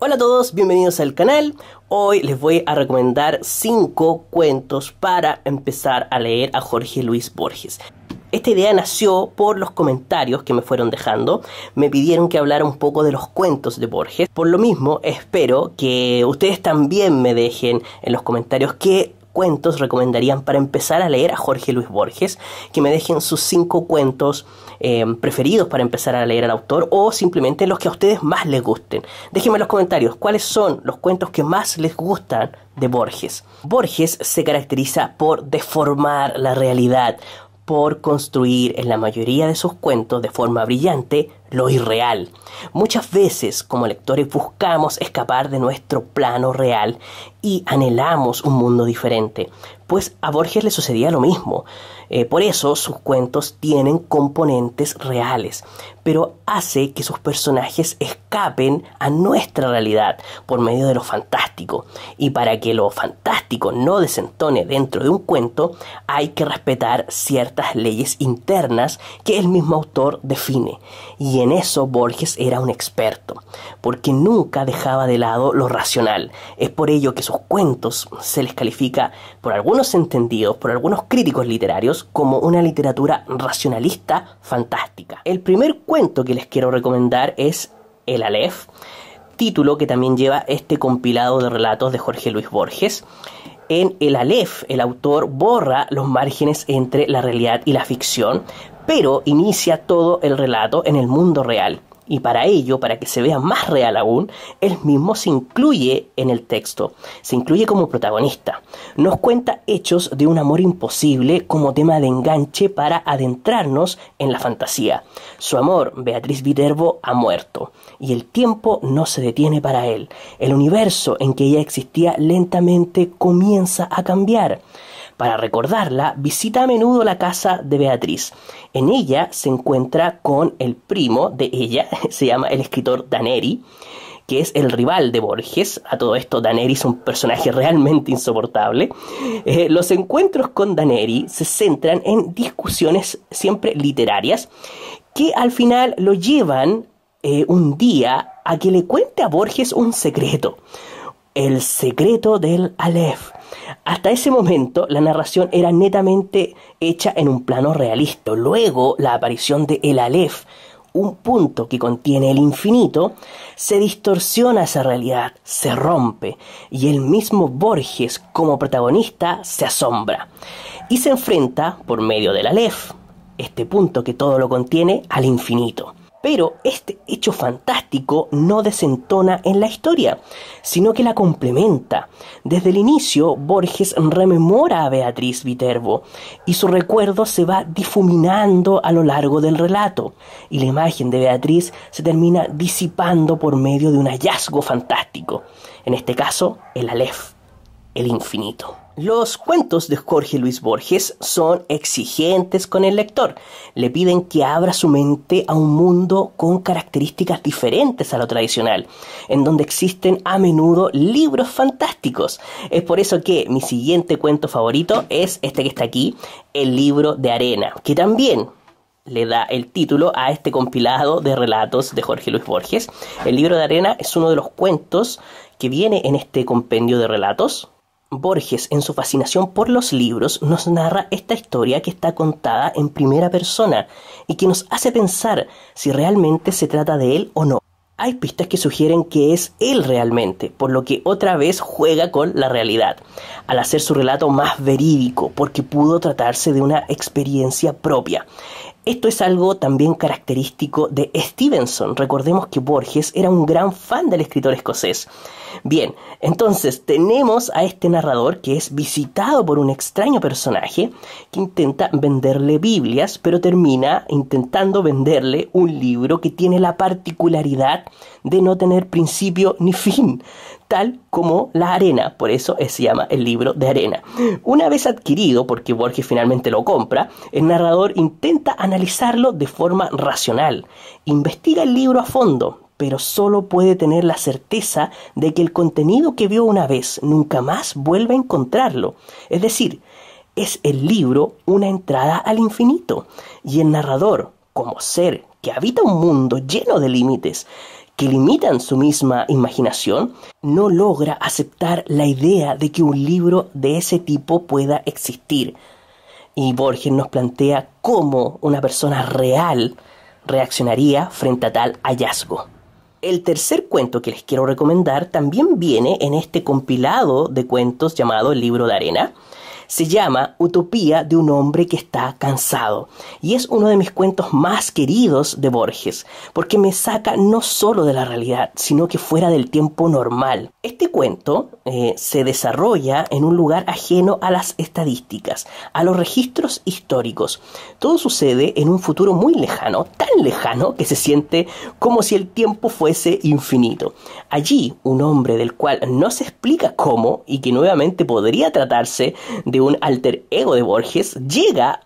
Hola a todos, bienvenidos al canal. Hoy les voy a recomendar 5 cuentos para empezar a leer a Jorge Luis Borges. Esta idea nació por los comentarios que me fueron dejando. Me pidieron que hablara un poco de los cuentos de Borges. Por lo mismo, espero que ustedes también me dejen en los comentarios qué cuentos recomendarían para empezar a leer a Jorge Luis Borges, que me dejen sus cinco cuentos eh, preferidos para empezar a leer al autor o simplemente los que a ustedes más les gusten. Déjenme en los comentarios cuáles son los cuentos que más les gustan de Borges. Borges se caracteriza por deformar la realidad, por construir en la mayoría de sus cuentos de forma brillante lo irreal. Muchas veces como lectores buscamos escapar de nuestro plano real y anhelamos un mundo diferente, pues a Borges le sucedía lo mismo. Eh, por eso sus cuentos tienen componentes reales, pero hace que sus personajes escapen a nuestra realidad por medio de lo fantástico. Y para que lo fantástico no desentone dentro de un cuento, hay que respetar ciertas leyes internas que el mismo autor define. Y y en eso Borges era un experto, porque nunca dejaba de lado lo racional. Es por ello que sus cuentos se les califica por algunos entendidos, por algunos críticos literarios, como una literatura racionalista fantástica. El primer cuento que les quiero recomendar es El Aleph, título que también lleva este compilado de relatos de Jorge Luis Borges en el Aleph, el autor borra los márgenes entre la realidad y la ficción, pero inicia todo el relato en el mundo real y para ello, para que se vea más real aún, él mismo se incluye en el texto, se incluye como protagonista. Nos cuenta hechos de un amor imposible como tema de enganche para adentrarnos en la fantasía. Su amor, Beatriz Viterbo, ha muerto, y el tiempo no se detiene para él. El universo en que ella existía lentamente comienza a cambiar. Para recordarla, visita a menudo la casa de Beatriz. En ella se encuentra con el primo de ella, se llama el escritor Daneri, que es el rival de Borges. A todo esto, Daneri es un personaje realmente insoportable. Eh, los encuentros con Daneri se centran en discusiones siempre literarias que al final lo llevan eh, un día a que le cuente a Borges un secreto. El secreto del Aleph. Hasta ese momento la narración era netamente hecha en un plano realista. Luego la aparición de el Aleph, un punto que contiene el infinito, se distorsiona esa realidad, se rompe, y el mismo Borges como protagonista se asombra y se enfrenta por medio del Aleph, este punto que todo lo contiene, al infinito. Pero este hecho fantástico no desentona en la historia, sino que la complementa. Desde el inicio, Borges rememora a Beatriz Viterbo y su recuerdo se va difuminando a lo largo del relato, y la imagen de Beatriz se termina disipando por medio de un hallazgo fantástico, en este caso el Aleph, el infinito. Los cuentos de Jorge Luis Borges son exigentes con el lector. Le piden que abra su mente a un mundo con características diferentes a lo tradicional, en donde existen a menudo libros fantásticos. Es por eso que mi siguiente cuento favorito es este que está aquí, El libro de arena, que también le da el título a este compilado de relatos de Jorge Luis Borges. El libro de arena es uno de los cuentos que viene en este compendio de relatos Borges, en su fascinación por los libros, nos narra esta historia que está contada en primera persona y que nos hace pensar si realmente se trata de él o no. Hay pistas que sugieren que es él realmente, por lo que otra vez juega con la realidad, al hacer su relato más verídico, porque pudo tratarse de una experiencia propia. Esto es algo también característico de Stevenson. Recordemos que Borges era un gran fan del escritor escocés. Bien, entonces tenemos a este narrador que es visitado por un extraño personaje que intenta venderle Biblias, pero termina intentando venderle un libro que tiene la particularidad de no tener principio ni fin, tal como la arena, por eso se llama el libro de arena. Una vez adquirido, porque Borges finalmente lo compra, el narrador intenta analizarlo de forma racional, investiga el libro a fondo, pero solo puede tener la certeza de que el contenido que vio una vez nunca más vuelve a encontrarlo. Es decir, es el libro una entrada al infinito y el narrador, como ser que habita un mundo lleno de límites, que limitan su misma imaginación, no logra aceptar la idea de que un libro de ese tipo pueda existir. Y Borges nos plantea cómo una persona real reaccionaría frente a tal hallazgo. El tercer cuento que les quiero recomendar también viene en este compilado de cuentos llamado El libro de arena, se llama Utopía de un hombre que está cansado y es uno de mis cuentos más queridos de Borges, porque me saca no solo de la realidad, sino que fuera del tiempo normal. Este cuento eh, se desarrolla en un lugar ajeno a las estadísticas, a los registros históricos. Todo sucede en un futuro muy lejano, tan lejano que se siente como si el tiempo fuese infinito. Allí, un hombre del cual no se explica cómo y que nuevamente podría tratarse de un alter ego de Borges, llega a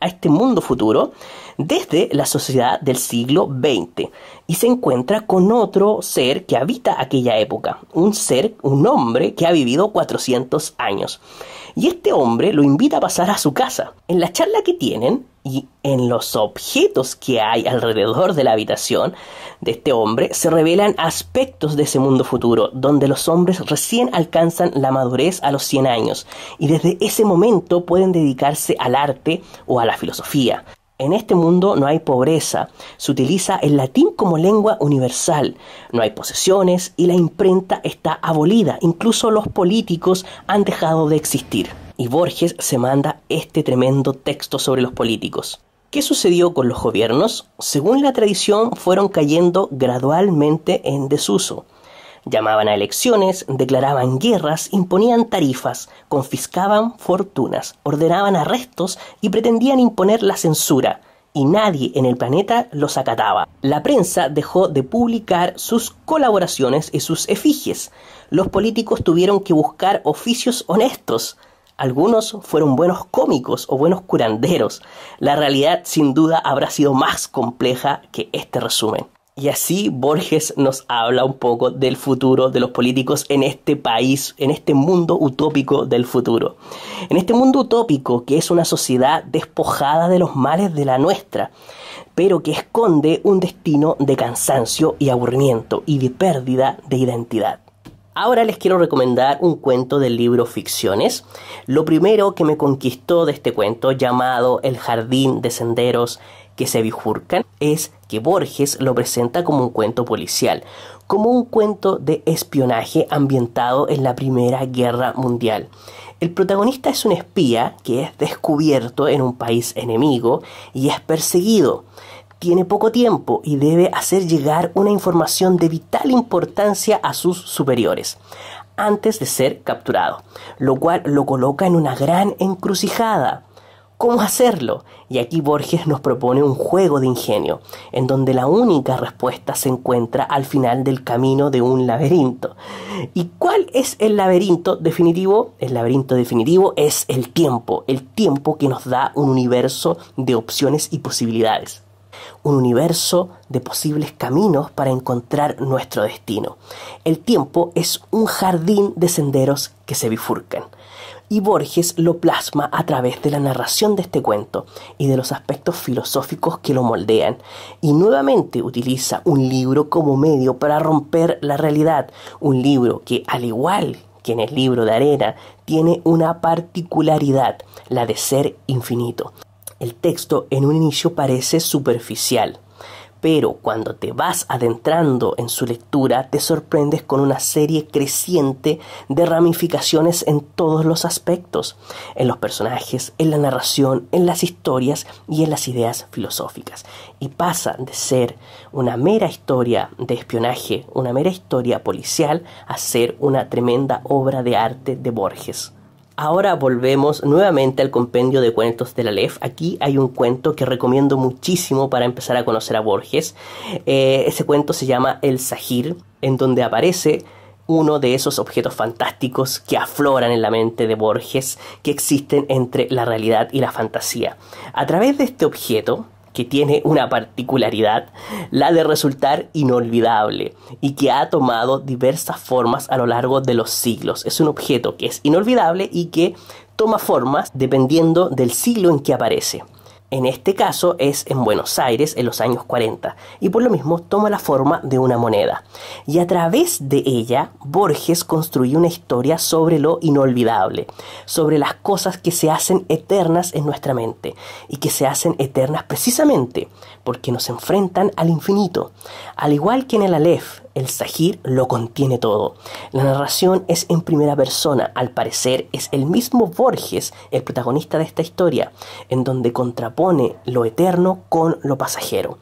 a este mundo futuro desde la sociedad del siglo XX y se encuentra con otro ser que habita aquella época, un ser, un hombre que ha vivido 400 años. Y este hombre lo invita a pasar a su casa. En la charla que tienen, y en los objetos que hay alrededor de la habitación de este hombre se revelan aspectos de ese mundo futuro, donde los hombres recién alcanzan la madurez a los 100 años y desde ese momento pueden dedicarse al arte o a la filosofía. En este mundo no hay pobreza, se utiliza el latín como lengua universal, no hay posesiones y la imprenta está abolida, incluso los políticos han dejado de existir y Borges se manda este tremendo texto sobre los políticos. ¿Qué sucedió con los gobiernos? Según la tradición, fueron cayendo gradualmente en desuso. Llamaban a elecciones, declaraban guerras, imponían tarifas, confiscaban fortunas, ordenaban arrestos y pretendían imponer la censura, y nadie en el planeta los acataba. La prensa dejó de publicar sus colaboraciones y sus efigies. Los políticos tuvieron que buscar oficios honestos, algunos fueron buenos cómicos o buenos curanderos. La realidad sin duda habrá sido más compleja que este resumen. Y así Borges nos habla un poco del futuro de los políticos en este país, en este mundo utópico del futuro. En este mundo utópico que es una sociedad despojada de los males de la nuestra, pero que esconde un destino de cansancio y aburrimiento y de pérdida de identidad. Ahora les quiero recomendar un cuento del libro Ficciones. Lo primero que me conquistó de este cuento, llamado El jardín de senderos que se bifurcan, es que Borges lo presenta como un cuento policial, como un cuento de espionaje ambientado en la Primera Guerra Mundial. El protagonista es un espía que es descubierto en un país enemigo y es perseguido tiene poco tiempo y debe hacer llegar una información de vital importancia a sus superiores antes de ser capturado, lo cual lo coloca en una gran encrucijada. ¿Cómo hacerlo? Y aquí Borges nos propone un juego de ingenio, en donde la única respuesta se encuentra al final del camino de un laberinto. ¿Y cuál es el laberinto definitivo? El laberinto definitivo es el tiempo, el tiempo que nos da un universo de opciones y posibilidades un universo de posibles caminos para encontrar nuestro destino. El tiempo es un jardín de senderos que se bifurcan. Y Borges lo plasma a través de la narración de este cuento y de los aspectos filosóficos que lo moldean. Y nuevamente utiliza un libro como medio para romper la realidad. Un libro que, al igual que en el libro de arena, tiene una particularidad, la de ser infinito. El texto en un inicio parece superficial, pero cuando te vas adentrando en su lectura te sorprendes con una serie creciente de ramificaciones en todos los aspectos, en los personajes, en la narración, en las historias y en las ideas filosóficas. Y pasa de ser una mera historia de espionaje, una mera historia policial, a ser una tremenda obra de arte de Borges. Ahora volvemos nuevamente al compendio de cuentos de la LEF. Aquí hay un cuento que recomiendo muchísimo para empezar a conocer a Borges. Eh, ese cuento se llama El Sahir, en donde aparece uno de esos objetos fantásticos que afloran en la mente de Borges, que existen entre la realidad y la fantasía. A través de este objeto, que tiene una particularidad, la de resultar inolvidable y que ha tomado diversas formas a lo largo de los siglos. Es un objeto que es inolvidable y que toma formas dependiendo del siglo en que aparece. En este caso es en Buenos Aires en los años 40 y por lo mismo toma la forma de una moneda. Y a través de ella, Borges construye una historia sobre lo inolvidable, sobre las cosas que se hacen eternas en nuestra mente y que se hacen eternas precisamente porque nos enfrentan al infinito. Al igual que en el Aleph, el Sahir lo contiene todo. La narración es en primera persona, al parecer es el mismo Borges el protagonista de esta historia, en donde contrapone lo eterno con lo pasajero.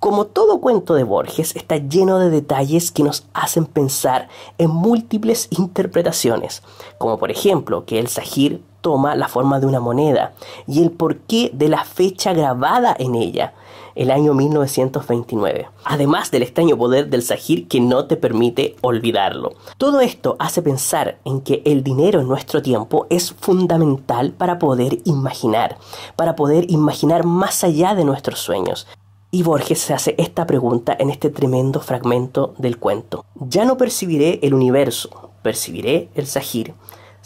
Como todo cuento de Borges, está lleno de detalles que nos hacen pensar en múltiples interpretaciones, como por ejemplo que el Sahir toma la forma de una moneda y el porqué de la fecha grabada en ella, el año 1929, además del extraño poder del Sahir que no te permite olvidarlo. Todo esto hace pensar en que el dinero en nuestro tiempo es fundamental para poder imaginar, para poder imaginar más allá de nuestros sueños. Y Borges se hace esta pregunta en este tremendo fragmento del cuento. Ya no percibiré el universo, percibiré el Sahir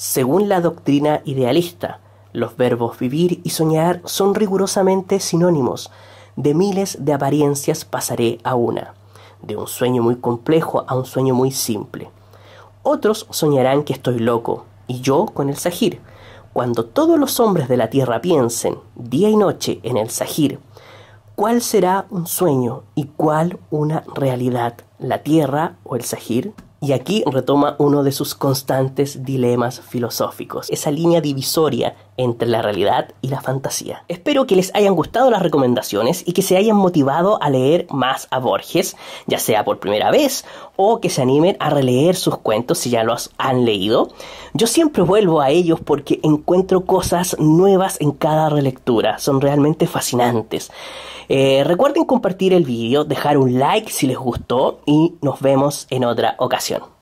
según la doctrina idealista, los verbos vivir y soñar son rigurosamente sinónimos. De miles de apariencias pasaré a una, de un sueño muy complejo a un sueño muy simple. Otros soñarán que estoy loco, y yo con el Sahir. Cuando todos los hombres de la tierra piensen, día y noche, en el Sahir, ¿cuál será un sueño y cuál una realidad, la tierra o el Sahir? Y aquí retoma uno de sus constantes dilemas filosóficos, esa línea divisoria entre la realidad y la fantasía. Espero que les hayan gustado las recomendaciones y que se hayan motivado a leer más a Borges, ya sea por primera vez o que se animen a releer sus cuentos si ya los han leído. Yo siempre vuelvo a ellos porque encuentro cosas nuevas en cada relectura, son realmente fascinantes. Eh, recuerden compartir el vídeo, dejar un like si les gustó y nos vemos en otra ocasión.